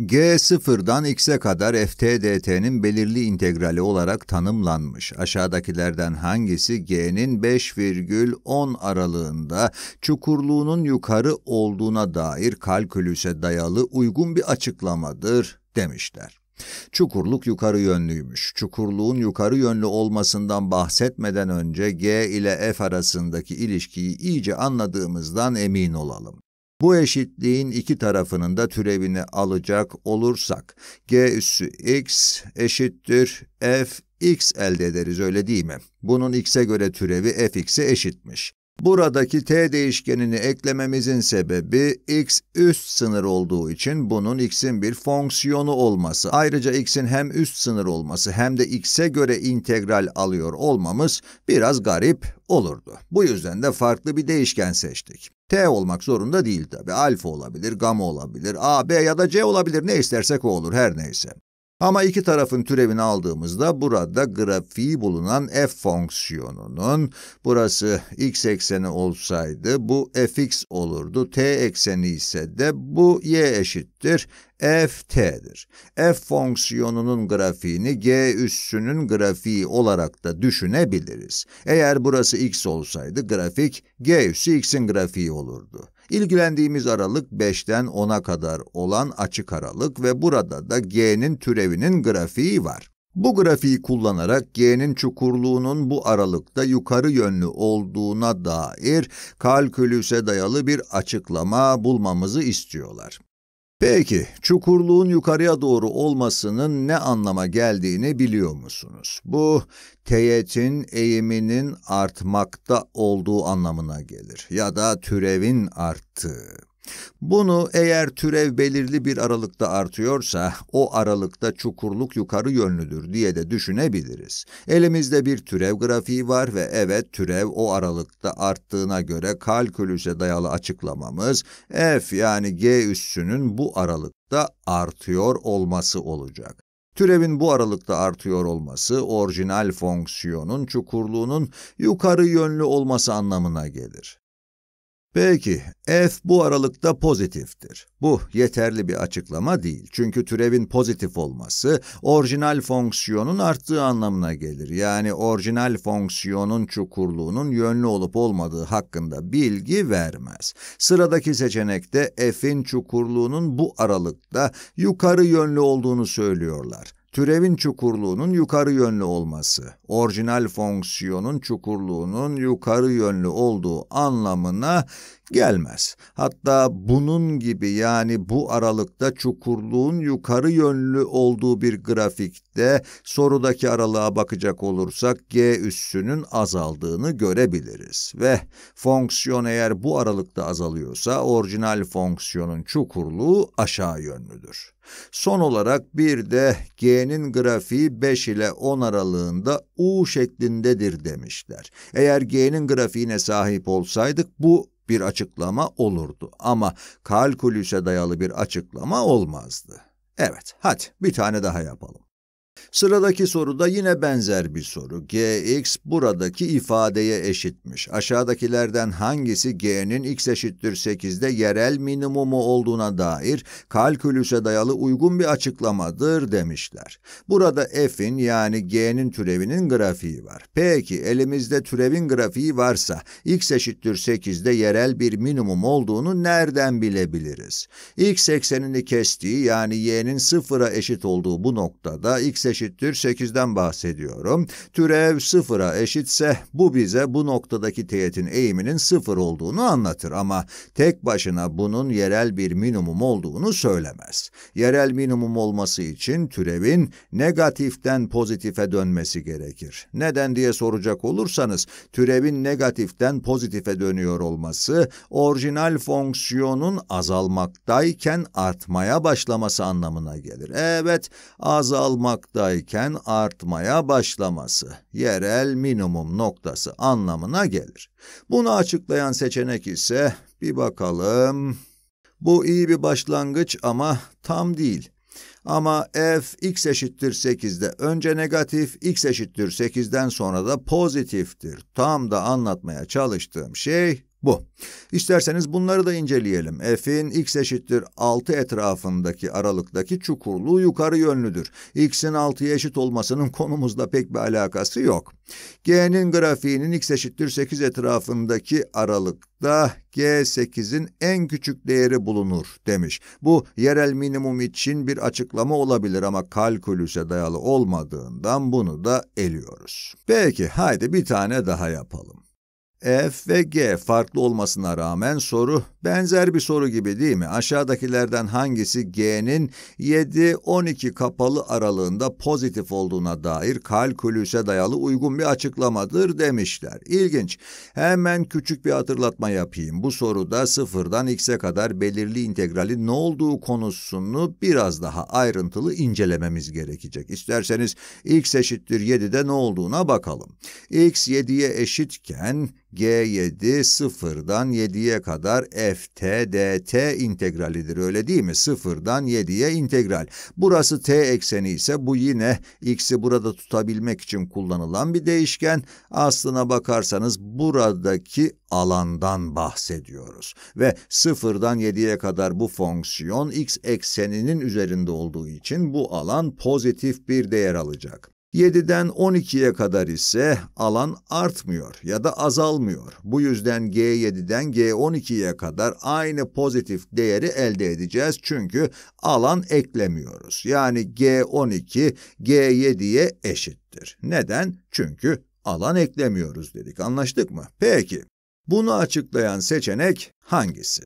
G0'dan x'e kadar f dt'nin belirli integrali olarak tanımlanmış. Aşağıdakilerden hangisi g'nin 5,10 aralığında çukurluğunun yukarı olduğuna dair kalkülüse dayalı uygun bir açıklamadır demişler. Çukurluk yukarı yönlüymüş. Çukurluğun yukarı yönlü olmasından bahsetmeden önce G ile F arasındaki ilişkiyi iyice anladığımızdan emin olalım. Bu eşitliğin iki tarafının da türevini alacak olursak g üssü x eşittir f x elde ederiz öyle değil mi? Bunun x'e göre türevi f fx'e eşitmiş. Buradaki t değişkenini eklememizin sebebi x üst sınır olduğu için bunun x'in bir fonksiyonu olması. Ayrıca x'in hem üst sınır olması hem de x'e göre integral alıyor olmamız biraz garip olurdu. Bu yüzden de farklı bir değişken seçtik. t olmak zorunda değil tabi. Alfa olabilir, gamma olabilir, a, b ya da c olabilir. Ne istersek o olur her neyse. Ama iki tarafın türevini aldığımızda burada grafiği bulunan f fonksiyonunun burası x ekseni olsaydı bu fx olurdu. t ekseni ise de bu y eşittir ft'dir. f fonksiyonunun grafiğini g üssünün grafiği olarak da düşünebiliriz. Eğer burası x olsaydı grafik g üssü x'in grafiği olurdu. İlgilendiğimiz aralık 5'ten 10'a kadar olan açık aralık ve burada da g'nin türevinin grafiği var. Bu grafiği kullanarak g'nin çukurluğunun bu aralıkta yukarı yönlü olduğuna dair kalkülüse dayalı bir açıklama bulmamızı istiyorlar. Peki, çukurluğun yukarıya doğru olmasının ne anlama geldiğini biliyor musunuz? Bu, teğetin eğiminin artmakta olduğu anlamına gelir ya da türevin arttığı. Bunu eğer türev belirli bir aralıkta artıyorsa o aralıkta çukurluk yukarı yönlüdür diye de düşünebiliriz. Elimizde bir türev grafiği var ve evet türev o aralıkta arttığına göre kalkülüse dayalı açıklamamız f yani g üssünün bu aralıkta artıyor olması olacak. Türevin bu aralıkta artıyor olması, orijinal fonksiyonun çukurluğunun yukarı yönlü olması anlamına gelir. Peki, f bu aralıkta pozitiftir. Bu yeterli bir açıklama değil. Çünkü türevin pozitif olması orijinal fonksiyonun arttığı anlamına gelir. Yani orijinal fonksiyonun çukurluğunun yönlü olup olmadığı hakkında bilgi vermez. Sıradaki seçenekte f'in çukurluğunun bu aralıkta yukarı yönlü olduğunu söylüyorlar türevin çukurluğunun yukarı yönlü olması, orijinal fonksiyonun çukurluğunun yukarı yönlü olduğu anlamına gelmez. Hatta bunun gibi yani bu aralıkta çukurluğun yukarı yönlü olduğu bir grafikte sorudaki aralığa bakacak olursak g üssünün azaldığını görebiliriz. Ve fonksiyon eğer bu aralıkta azalıyorsa orijinal fonksiyonun çukurluğu aşağı yönlüdür. Son olarak bir de G'nin grafiği 5 ile 10 aralığında U şeklindedir demişler. Eğer G'nin grafiğine sahip olsaydık bu bir açıklama olurdu ama kalkülüse dayalı bir açıklama olmazdı. Evet, hadi bir tane daha yapalım. Sıradaki soruda yine benzer bir soru. gx buradaki ifadeye eşitmiş. Aşağıdakilerden hangisi g'nin x eşittir 8'de yerel minimumu olduğuna dair kalkülüse dayalı uygun bir açıklamadır demişler. Burada f'in yani g'nin türevinin grafiği var. Peki elimizde türevin grafiği varsa x eşittir 8'de yerel bir minimum olduğunu nereden bilebiliriz? x eksenini kestiği yani y'nin 0'a eşit olduğu bu noktada x x eşittir 8'den bahsediyorum. Türev sıfıra eşitse bu bize bu noktadaki teğetin eğiminin sıfır olduğunu anlatır ama tek başına bunun yerel bir minimum olduğunu söylemez. Yerel minimum olması için türevin negatiften pozitife dönmesi gerekir. Neden diye soracak olursanız türevin negatiften pozitife dönüyor olması orijinal fonksiyonun azalmaktayken artmaya başlaması anlamına gelir. Evet azalmak noktayken artmaya başlaması, yerel minimum noktası anlamına gelir. Bunu açıklayan seçenek ise bir bakalım. Bu iyi bir başlangıç ama tam değil. Ama f x eşittir 8'de önce negatif, x eşittir 8'den sonra da pozitiftir. Tam da anlatmaya çalıştığım şey bu. İsterseniz bunları da inceleyelim. F'in x eşittir 6 etrafındaki aralıktaki çukurluğu yukarı yönlüdür. x'in 6'ya eşit olmasının konumuzla pek bir alakası yok. G'nin grafiğinin x eşittir 8 etrafındaki aralıkta G8'in en küçük değeri bulunur demiş. Bu yerel minimum için bir açıklama olabilir ama kalkülüse dayalı olmadığından bunu da eliyoruz. Peki haydi bir tane daha yapalım. F ve G farklı olmasına rağmen soru benzer bir soru gibi değil mi? Aşağıdakilerden hangisi G'nin 7-12 kapalı aralığında pozitif olduğuna dair kalkülüse dayalı uygun bir açıklamadır demişler. İlginç. Hemen küçük bir hatırlatma yapayım. Bu soruda sıfırdan x'e kadar belirli integralin ne olduğu konusunu biraz daha ayrıntılı incelememiz gerekecek. İsterseniz x eşittir 7'de ne olduğuna bakalım. x 7'ye eşitken G7 0'dan 7'ye kadar f t dt integralidir öyle değil mi? 0'dan 7'ye integral. Burası t ekseni ise bu yine x'i burada tutabilmek için kullanılan bir değişken. Aslına bakarsanız buradaki alandan bahsediyoruz. Ve 0'dan 7'ye kadar bu fonksiyon x ekseninin üzerinde olduğu için bu alan pozitif bir değer alacak. 7'den 12'ye kadar ise alan artmıyor ya da azalmıyor. Bu yüzden G7'den G12'ye kadar aynı pozitif değeri elde edeceğiz çünkü alan eklemiyoruz. Yani G12 G7'ye eşittir. Neden? Çünkü alan eklemiyoruz dedik. Anlaştık mı? Peki. Bunu açıklayan seçenek hangisi?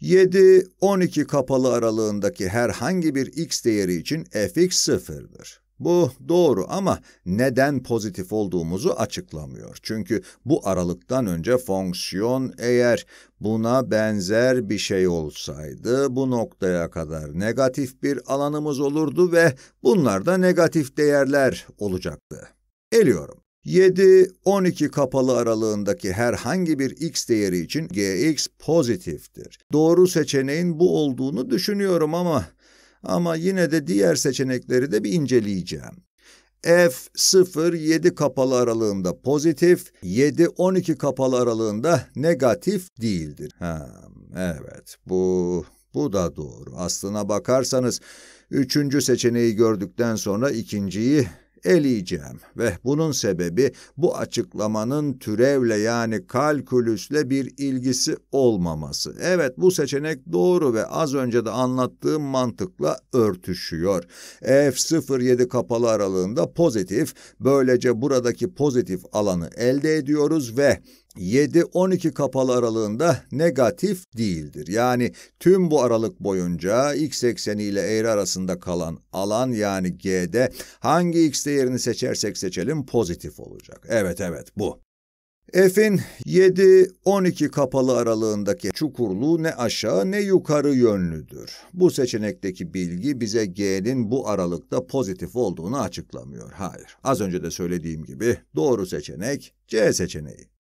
7-12 kapalı aralığındaki herhangi bir x değeri için fx 0'dır. Bu doğru ama neden pozitif olduğumuzu açıklamıyor. Çünkü bu aralıktan önce fonksiyon eğer buna benzer bir şey olsaydı bu noktaya kadar negatif bir alanımız olurdu ve bunlar da negatif değerler olacaktı. Eliyorum. 7-12 kapalı aralığındaki herhangi bir x değeri için gx pozitiftir. Doğru seçeneğin bu olduğunu düşünüyorum ama ama yine de diğer seçenekleri de bir inceleyeceğim. F 0-7 kapalı aralığında pozitif, 7-12 kapalı aralığında negatif değildir. Ha, evet, bu, bu da doğru. Aslına bakarsanız üçüncü seçeneği gördükten sonra ikinciyi eleyeceğim ve bunun sebebi bu açıklamanın türevle yani kalkülüsle bir ilgisi olmaması. Evet bu seçenek doğru ve az önce de anlattığım mantıkla örtüşüyor. F07 kapalı aralığında pozitif, böylece buradaki pozitif alanı elde ediyoruz ve 7-12 kapalı aralığında negatif değildir. Yani tüm bu aralık boyunca x ekseni ile eğri arasında kalan alan yani g'de hangi x değerini seçersek seçelim pozitif olacak. Evet evet bu. F'in 7-12 kapalı aralığındaki çukurluğu ne aşağı ne yukarı yönlüdür. Bu seçenekteki bilgi bize G'nin bu aralıkta pozitif olduğunu açıklamıyor. Hayır, az önce de söylediğim gibi doğru seçenek C seçeneği.